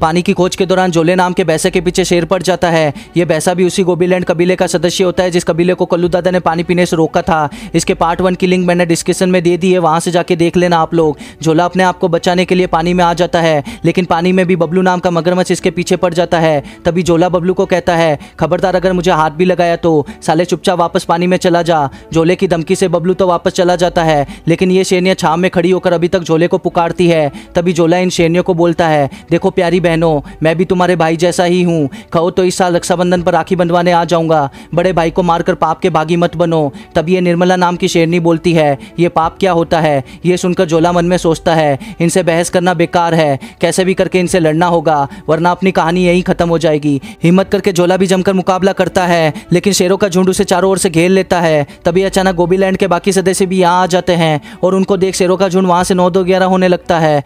पानी की खोज के दौरान जोले नाम के बैसे के पीछे शेर पड़ जाता है यह बैसा भी उसी गोबीलैंड कबीले का सदस्य होता है जिस कबीले को कल्लू दादा ने पानी पीने से रोका था इसके पार्ट वन की लिंक मैंने डिस्क्रिप्शन में दे दी है वहाँ से जाके देख लेना आप लोग झोला अपने आप को बचाने के लिए पानी में आ जाता है लेकिन पानी में भी बबलू नाम का मगरमच्छ इसके पीछे पड़ जाता है तभी झोला बबलू को कहता है खबरदार अगर मुझे हाथ भी लगाया तो साले चुपचाप वापस पानी में चला जा झोले की धमकी से बबलू तो वापस चला जाता है लेकिन ये शेरनिया छाव में खड़ी होकर अभी तक झोले को पुकारती है तभी झोला इन शेरनियों को बोलता है देखो प्यारी बहनों मैं भी तुम्हारे भाई जैसा ही हूँ कहो तो इस साल रक्षाबंधन पर राखी बंधवाने आ जाऊँगा बड़े भाई को मारकर पाप के भागी मत बनो तब ये निर्मला नाम की शेरनी बोलती है ये पाप क्या होता है ये सुनकर जोला मन में सोचता है इनसे बहस करना बेकार है कैसे भी करके इनसे लड़ना होगा वरना अपनी कहानी यही खत्म हो जाएगी हिम्मत करके जोला भी जमकर मुकाबला करता है लेकिन शेरों का झुंड उसे चारों ओर से घेर लेता है तभी अचानक गोबीलैंड के बाकी सदस्य भी यहाँ आ जाते हैं और उनको देख शेरों का झुंड वहाँ से नौ दो ग्यारह होने लगता है